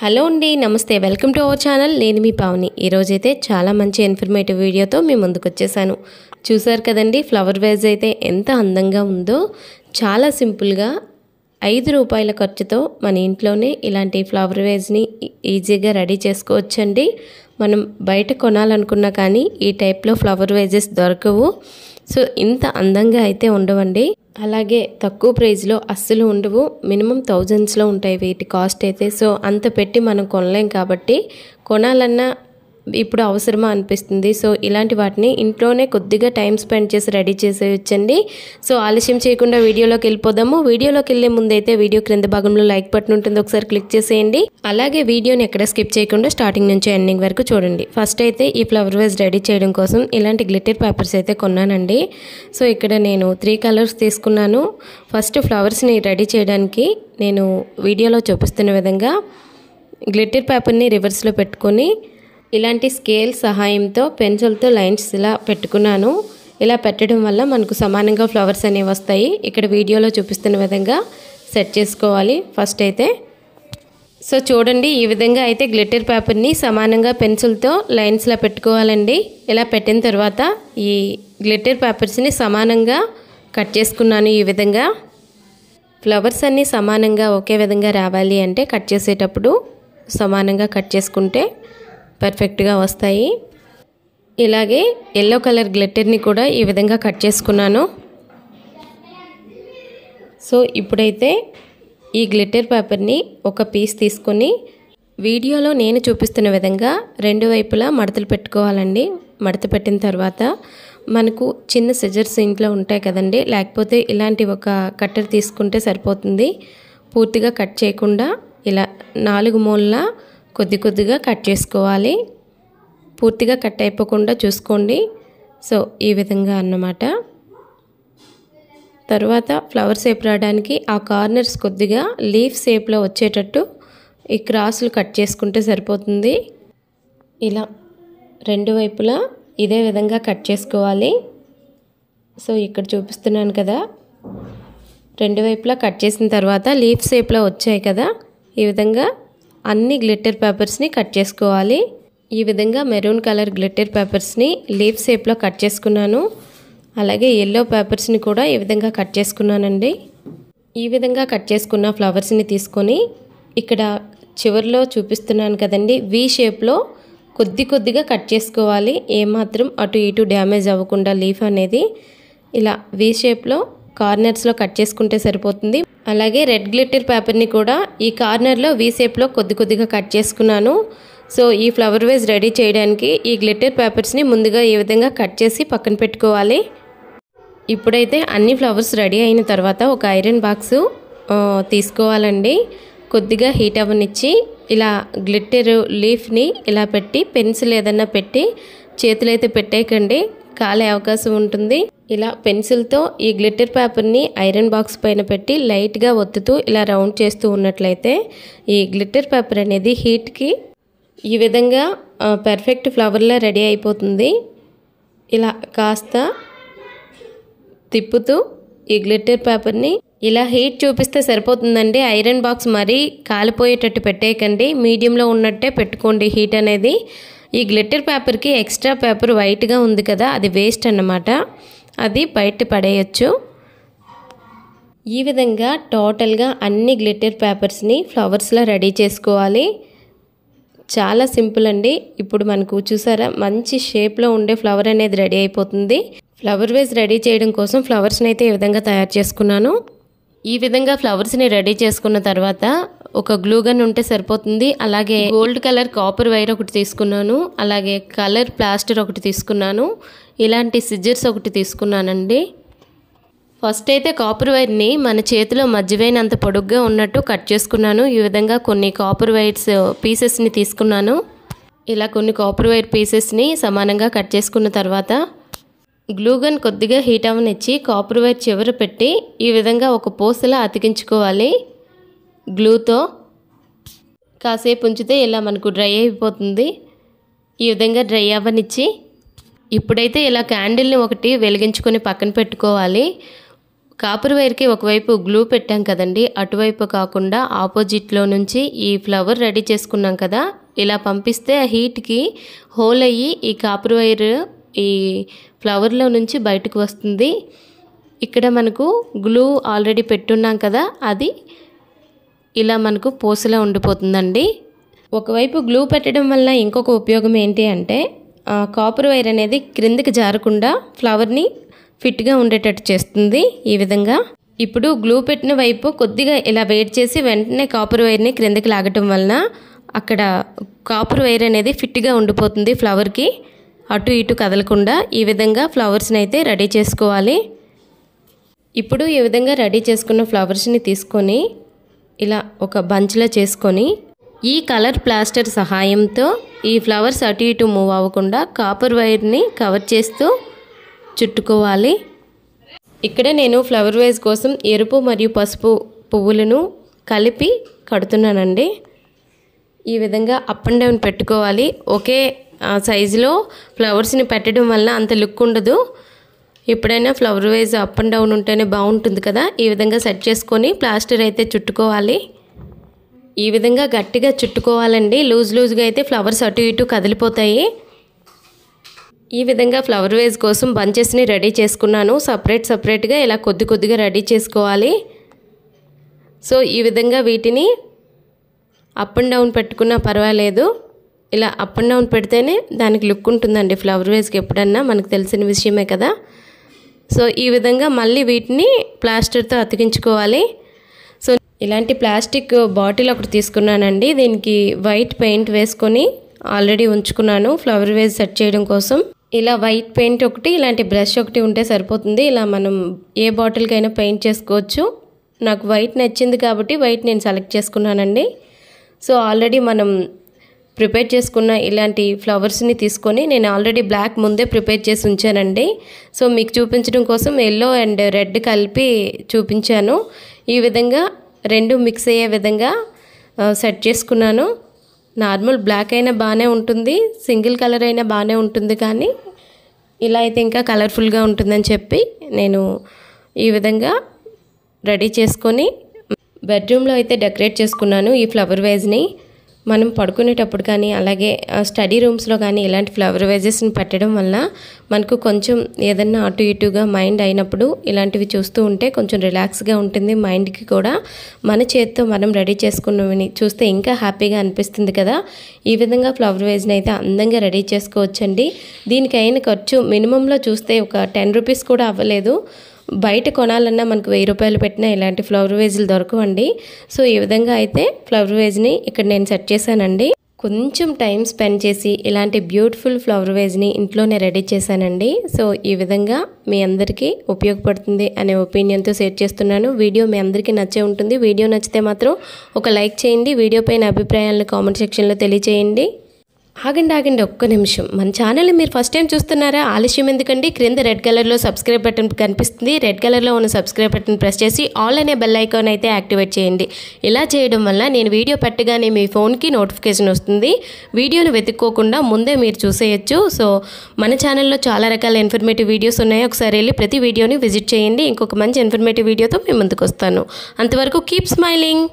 hello అండి నమస్తే welcome to our channel నేను మీ పావని ఈరోజైతే చాలా మంచి ఇన్ఫర్మేటివ్ వీడియోతో మీ ముందుకు వచ్చేసాను చూసారు కదండి ఫ్లవర్ వేజ్ అయితే ఎంత అందంగా ఉందో చాలా సింపుల్గా ఐదు రూపాయల ఖర్చుతో మన ఇంట్లోనే ఇలాంటి ఫ్లవర్ వేజ్ని ఈజీగా రెడీ చేసుకోవచ్చండి మనం బయట కొనాలనుకున్నా కానీ ఈ టైప్లో ఫ్లవర్ వేజెస్ దొరకవు సో ఇంత అందంగా అయితే ఉండవండి అలాగే తక్కువ ప్రైజ్లో అస్సలు ఉండవు మినిమం థౌజండ్స్లో ఉంటాయి వీటి కాస్ట్ అయితే సో అంత పెట్టి మనం కొనలేం కాబట్టి కొనాలన్నా ఇప్పుడు అవసరమా అనిపిస్తుంది సో ఇలాంటి వాటిని ఇంట్లోనే కొద్దిగా టైం స్పెండ్ చేసి రెడీ చేసేయచ్చండి సో ఆలస్యం చేయకుండా వీడియోలోకి వెళ్ళిపోదాము వీడియోలోకి వెళ్ళే ముందైతే వీడియో క్రింద భాగంలో లైక్ బటన్ ఉంటుంది ఒకసారి క్లిక్ చేసేయండి అలాగే వీడియోని ఎక్కడ స్కిప్ చేయకుండా స్టార్టింగ్ నుంచి ఎండింగ్ వరకు చూడండి ఫస్ట్ అయితే ఈ ఫ్లవర్ వేస్ రెడీ చేయడం కోసం ఇలాంటి గ్లిటర్ పేపర్స్ అయితే కొన్నానండి సో ఇక్కడ నేను త్రీ కలర్స్ తీసుకున్నాను ఫస్ట్ ఫ్లవర్స్ని రెడీ చేయడానికి నేను వీడియోలో చూపిస్తున్న విధంగా గ్లిటర్ పేపర్ని రివర్స్లో పెట్టుకొని ఇలాంటి స్కేల్ సహాయంతో పెన్సిల్తో లైన్స్ ఇలా పెట్టుకున్నాను ఇలా పెట్టడం వల్ల మనకు సమానంగా ఫ్లవర్స్ అనేవి వస్తాయి ఇక్కడ వీడియోలో చూపిస్తున్న విధంగా సెట్ చేసుకోవాలి ఫస్ట్ అయితే సో చూడండి ఈ విధంగా అయితే గ్లిటర్ పేపర్ని సమానంగా పెన్సిల్తో లైన్స్లా పెట్టుకోవాలండి ఇలా పెట్టిన తర్వాత ఈ గ్లిటర్ పేపర్స్ని సమానంగా కట్ చేసుకున్నాను ఈ విధంగా ఫ్లవర్స్ అన్నీ సమానంగా ఒకే విధంగా రావాలి అంటే కట్ చేసేటప్పుడు సమానంగా కట్ చేసుకుంటే పర్ఫెక్ట్గా వస్తాయి ఇలాగే ఎల్లో కలర్ గ్లెట్టర్ని కూడా ఈ విధంగా కట్ చేసుకున్నాను సో ఇప్పుడైతే ఈ గ్లిట్టర్ పేపర్ని ఒక పీస్ తీసుకొని వీడియోలో నేను చూపిస్తున్న విధంగా రెండు వైపులా మడతలు పెట్టుకోవాలండి మడత పెట్టిన తర్వాత మనకు చిన్న సిజర్స్ ఇంట్లో ఉంటాయి కదండి లేకపోతే ఇలాంటి ఒక కట్టర్ తీసుకుంటే సరిపోతుంది పూర్తిగా కట్ చేయకుండా ఇలా నాలుగు మూలలా కొద్ది కొద్దిగా కట్ చేసుకోవాలి పూర్తిగా కట్ అయిపోకుండా చూసుకోండి సో ఈ విధంగా అన్నమాట తర్వాత ఫ్లవర్ షేప్ రావడానికి ఆ కార్నర్స్ కొద్దిగా లీఫ్ షేప్లో వచ్చేటట్టు ఈ క్రాసులు కట్ చేసుకుంటే సరిపోతుంది ఇలా రెండు వైపులా ఇదే విధంగా కట్ చేసుకోవాలి సో ఇక్కడ చూపిస్తున్నాను కదా రెండు వైపులా కట్ చేసిన తర్వాత లీఫ్ షేప్లో వచ్చాయి కదా ఈ విధంగా అన్ని గ్లిట్టర్ పేపర్స్ని కట్ చేసుకోవాలి ఈ విధంగా మెరూన్ కలర్ గ్లిట్టర్ పేపర్స్ని లీఫ్ షేప్లో కట్ చేసుకున్నాను అలాగే ఎల్లో పేపర్స్ని కూడా ఈ విధంగా కట్ చేసుకున్నానండి ఈ విధంగా కట్ చేసుకున్న ఫ్లవర్స్ని తీసుకొని ఇక్కడ చివరిలో చూపిస్తున్నాను కదండి వి షేప్లో కొద్ది కొద్దిగా కట్ చేసుకోవాలి ఏమాత్రం అటు ఇటు డ్యామేజ్ అవ్వకుండా లీఫ్ అనేది ఇలా వి షేప్లో కార్నర్స్లో కట్ చేసుకుంటే సరిపోతుంది అలాగే రెడ్ గ్లిట్టర్ పేపర్ని కూడా ఈ కార్నర్లో వీ షేప్లో కొద్ది కొద్దిగా కట్ చేసుకున్నాను సో ఈ ఫ్లవర్ వేజ్ రెడీ చేయడానికి ఈ గ్లిట్టర్ పేపర్స్ని ముందుగా ఈ విధంగా కట్ చేసి పక్కన పెట్టుకోవాలి ఇప్పుడైతే అన్ని ఫ్లవర్స్ రెడీ అయిన తర్వాత ఒక ఐరన్ బాక్స్ తీసుకోవాలండి కొద్దిగా హీట్ అవ్వనిచ్చి ఇలా గ్లిట్టర్ లీఫ్ని ఇలా పెట్టి పెన్సిల్ ఏదన్నా పెట్టి చేతులైతే పెట్టేయకండి కాలే అవకాశం ఉంటుంది ఇలా పెన్సిల్తో ఈ గ్లిట్టర్ పేపర్ని ఐరన్ బాక్స్ పైన పెట్టి లైట్గా ఒత్తుతూ ఇలా రౌండ్ చేస్తూ ఉన్నట్లయితే ఈ గ్లిట్టర్ పేపర్ అనేది హీట్కి ఈ విధంగా పర్ఫెక్ట్ ఫ్లవర్లా రెడీ అయిపోతుంది ఇలా కాస్త తిప్పుతూ ఈ గ్లిట్టర్ పేపర్ని ఇలా హీట్ చూపిస్తే సరిపోతుందండి ఐరన్ బాక్స్ మరీ కాలిపోయేటట్టు పెట్టేయకండి మీడియంలో ఉన్నట్టే పెట్టుకోండి హీట్ అనేది ఈ గ్లిట్టర్ పేపర్కి ఎక్స్ట్రా పేపర్ వైట్గా ఉంది కదా అది వేస్ట్ అన్నమాట అది బయట పడేయచ్చు ఈ విధంగా టోటల్గా అన్ని గ్లిటర్ పేపర్స్ని ఫ్లవర్స్లో రెడీ చేసుకోవాలి చాలా సింపుల్ అండి ఇప్పుడు మనకు చూసారా మంచి షేప్లో ఉండే ఫ్లవర్ అనేది రెడీ అయిపోతుంది ఫ్లవర్ వేస్ రెడీ చేయడం కోసం ఫ్లవర్స్ని అయితే ఈ విధంగా తయారు చేసుకున్నాను ఈ విధంగా ఫ్లవర్స్ని రెడీ చేసుకున్న తర్వాత ఒక గ్లూ గన్ ఉంటే సరిపోతుంది అలాగే గోల్డ్ కలర్ కాపర్ వైర్ ఒకటి తీసుకున్నాను అలాగే కలర్ ప్లాస్టర్ ఒకటి తీసుకున్నాను ఇలాంటి సిజర్స్ ఒకటి తీసుకున్నానండి ఫస్ట్ అయితే కాపర్ వైర్ని మన చేతిలో మధ్యవైనంత పొడుగ్గా ఉన్నట్టు కట్ చేసుకున్నాను ఈ విధంగా కొన్ని కాపర్ వైర్స్ పీసెస్ని తీసుకున్నాను ఇలా కొన్ని కాపర్ వైర్ పీసెస్ని సమానంగా కట్ చేసుకున్న తర్వాత గ్లూగన్ కొద్దిగా హీట్ అవనిచ్చి కాపర్ వైర్ చివర పెట్టి ఈ విధంగా ఒక పూసలా అతికించుకోవాలి గ్లూతో కాసేపు ఉంచితే ఇలా మనకు డ్రై అయిపోతుంది ఈ విధంగా డ్రై అవ్వనిచ్చి ఇప్పుడైతే ఇలా క్యాండిల్ని ఒకటి వెలిగించుకొని పక్కన పెట్టుకోవాలి కాపర్ వైర్కి ఒకవైపు గ్లూ పెట్టాం కదండి అటువైపు కాకుండా ఆపోజిట్లో నుంచి ఈ ఫ్లవర్ రెడీ చేసుకున్నాం కదా ఇలా పంపిస్తే ఆ హీట్కి హోల్ అయ్యి ఈ కాపర్ వైర్ ఈ ఫ్లవర్లో నుంచి బయటకు వస్తుంది ఇక్కడ మనకు గ్లూ ఆల్రెడీ పెట్టున్నాం కదా అది ఇలా మనకు పూసలా ఉండిపోతుందండి ఒకవైపు గ్లూ పెట్టడం వల్ల ఇంకొక ఉపయోగం ఏంటి అంటే కాపర్ వైర్ అనేది క్రిందికి జారకుండా ఫ్లవర్ని ఫిట్గా ఉండేటట్టు చేస్తుంది ఈ విధంగా ఇప్పుడు గ్లూ పెట్టిన వైపు కొద్దిగా ఇలా వెయిట్ చేసి వెంటనే కాపర్ వైర్ని క్రిందికి లాగటం వలన అక్కడ కాపర్ వైర్ అనేది ఫిట్గా ఉండిపోతుంది ఫ్లవర్కి అటు ఇటు కదలకుండా ఈ విధంగా ఫ్లవర్స్ని అయితే రెడీ చేసుకోవాలి ఇప్పుడు ఈ విధంగా రెడీ చేసుకున్న ఫ్లవర్స్ని తీసుకొని ఇలా ఒక బంచ్లా చేసుకొని ఈ కలర్ ప్లాస్టర్ సహాయంతో ఈ ఫ్లవర్స్ అటు ఇటు మూవ్ అవ్వకుండా కాపర్ వైర్ని కవర్ చేస్తూ చుట్టుకోవాలి ఇక్కడ నేను ఫ్లవర్ వైజ్ కోసం ఎరుపు మరియు పసుపు పువ్వులను కలిపి కడుతున్నానండి ఈ విధంగా అప్ అండ్ డౌన్ పెట్టుకోవాలి ఒకే సైజులో ఫ్లవర్స్ని పెట్టడం వల్ల అంత లుక్ ఉండదు ఎప్పుడైనా flower vase up and down ఉంటేనే బాగుంటుంది కదా ఈ విధంగా సెట్ చేసుకొని ప్లాస్టర్ అయితే చుట్టుకోవాలి ఈ విధంగా గట్టిగా చుట్టుకోవాలండి లూజ్ లూజ్గా అయితే ఫ్లవర్స్ అటు ఇటు కదిలిపోతాయి ఈ విధంగా ఫ్లవర్ వేజ్ కోసం బంచెస్ని రెడీ చేసుకున్నాను సపరేట్ సపరేట్గా ఇలా కొద్ది కొద్దిగా రెడీ చేసుకోవాలి సో ఈ విధంగా వీటిని అప్ అండ్ డౌన్ పెట్టుకున్నా పర్వాలేదు ఇలా అప్ అండ్ డౌన్ పెడితేనే దానికి లుక్ ఉంటుందండి ఫ్లవర్ వేజ్కి ఎప్పుడన్నా మనకు తెలిసిన విషయమే కదా సో ఈ విధంగా మళ్ళీ వీటిని ప్లాస్టర్తో అతికించుకోవాలి ఇలాంటి ప్లాస్టిక్ బాటిల్ ఒకటి తీసుకున్నానండి దీనికి వైట్ పెయింట్ వేసుకొని ఆల్రెడీ ఉంచుకున్నాను ఫ్లవర్ వేజ్ సెట్ చేయడం కోసం ఇలా వైట్ పెయింట్ ఒకటి ఇలాంటి బ్రష్ ఒకటి ఉంటే సరిపోతుంది ఇలా మనం ఏ బాటిల్కైనా పెయింట్ చేసుకోవచ్చు నాకు వైట్ నచ్చింది కాబట్టి వైట్ నేను సెలెక్ట్ చేసుకున్నానండి సో ఆల్రెడీ మనం ప్రిపేర్ చేసుకున్న ఇలాంటి ఫ్లవర్స్ని తీసుకొని నేను ఆల్రెడీ బ్లాక్ ముందే ప్రిపేర్ చేసి ఉంచానండి సో మీకు చూపించడం కోసం ఎల్లో అండ్ రెడ్ కలిపి చూపించాను ఈ విధంగా రెండు మిక్స్ అయ్యే విధంగా సెట్ చేసుకున్నాను నార్మల్ బ్లాక్ అయినా బాగానే ఉంటుంది సింగిల్ కలర్ అయినా బాగానే ఉంటుంది కానీ ఇలా అయితే ఇంకా కలర్ఫుల్గా ఉంటుందని చెప్పి నేను ఈ విధంగా రెడీ చేసుకొని బెడ్రూమ్లో అయితే డెకరేట్ చేసుకున్నాను ఈ ఫ్లవర్ వేజ్ని మనం పడుకునేటప్పుడు కానీ అలాగే స్టడీ రూమ్స్లో కానీ ఇలాంటి ఫ్లవర్ వేజెస్ని పెట్టడం వల్ల మనకు కొంచెం ఏదన్నా అటు ఇటుగా మైండ్ అయినప్పుడు ఇలాంటివి చూస్తూ ఉంటే కొంచెం రిలాక్స్గా ఉంటుంది మైండ్కి కూడా మన చేతితో మనం రెడీ చేసుకున్నవి చూస్తే ఇంకా హ్యాపీగా అనిపిస్తుంది కదా ఈ విధంగా ఫ్లవర్ వేజ్ని అయితే అందంగా రెడీ చేసుకోవచ్చండి దీనికైన ఖర్చు మినిమంలో చూస్తే ఒక టెన్ రూపీస్ కూడా అవ్వలేదు బయట కొనాలన్నా మనకు వెయ్యి రూపాయలు పెట్టినా ఇలాంటి ఫ్లవర్ వేజ్లు దొరకవండి సో ఈ విధంగా అయితే ఫ్లవర్ వేజ్ని ఇక్కడ నేను సెట్ చేశానండి కొంచెం టైం స్పెండ్ చేసి ఇలాంటి బ్యూటిఫుల్ ఫ్లవర్ వేజ్ని ఇంట్లోనే రెడీ చేశానండి సో ఈ విధంగా మీ అందరికీ ఉపయోగపడుతుంది అనే ఒపీనియన్తో షేర్ చేస్తున్నాను వీడియో మీ అందరికీ నచ్చే ఉంటుంది వీడియో నచ్చితే మాత్రం ఒక లైక్ చేయండి వీడియో పైన అభిప్రాయాలను కామెంట్ సెక్షన్లో తెలియచేయండి ఆగండి ఆగండి ఒక్క నిమిషం మన ఛానల్ మీరు ఫస్ట్ టైం చూస్తున్నారా ఆలస్యం ఎందుకండి క్రింద రెడ్ కలర్లో సబ్స్క్రైబ్ బటన్ కనిపిస్తుంది రెడ్ కలర్లో ఉన్న సబ్స్క్రైబ్ బటన్ ప్రెస్ చేసి ఆల్ అనే బెల్ ఐకాన్ అయితే యాక్టివేట్ చేయండి ఇలా చేయడం వల్ల నేను వీడియో పెట్టగానే మీ ఫోన్కి నోటిఫికేషన్ వస్తుంది వీడియోను వెతుక్కోకుండా ముందే మీరు చూసేయచ్చు సో మన ఛానల్లో చాలా రకాల ఇన్ఫర్మేటివ్ వీడియోస్ ఉన్నాయి ఒకసారి వెళ్ళి ప్రతి వీడియోని విజిట్ చేయండి ఇంకొక మంచి ఇన్ఫర్మేటివ్ వీడియోతో మేము ముందుకు వస్తాను అంతవరకు కీప్ స్మైలింగ్